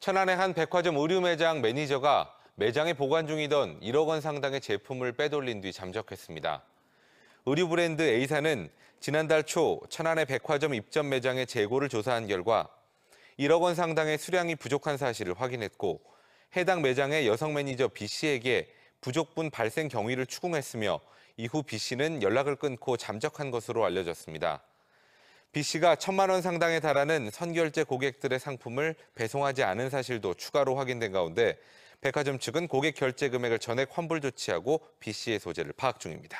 천안의 한 백화점 의류 매장 매니저가 매장에 보관 중이던 1억 원 상당의 제품을 빼돌린 뒤 잠적했습니다. 의류 브랜드 A사는 지난달 초 천안의 백화점 입점 매장의 재고를 조사한 결과 1억 원 상당의 수량이 부족한 사실을 확인했고 해당 매장의 여성 매니저 B씨에게 부족분 발생 경위를 추궁했으며 이후 B씨는 연락을 끊고 잠적한 것으로 알려졌습니다. B 씨가 천만 원 상당에 달하는 선결제 고객들의 상품을 배송하지 않은 사실도 추가로 확인된 가운데 백화점 측은 고객 결제 금액을 전액 환불 조치하고 B 씨의 소재를 파악 중입니다.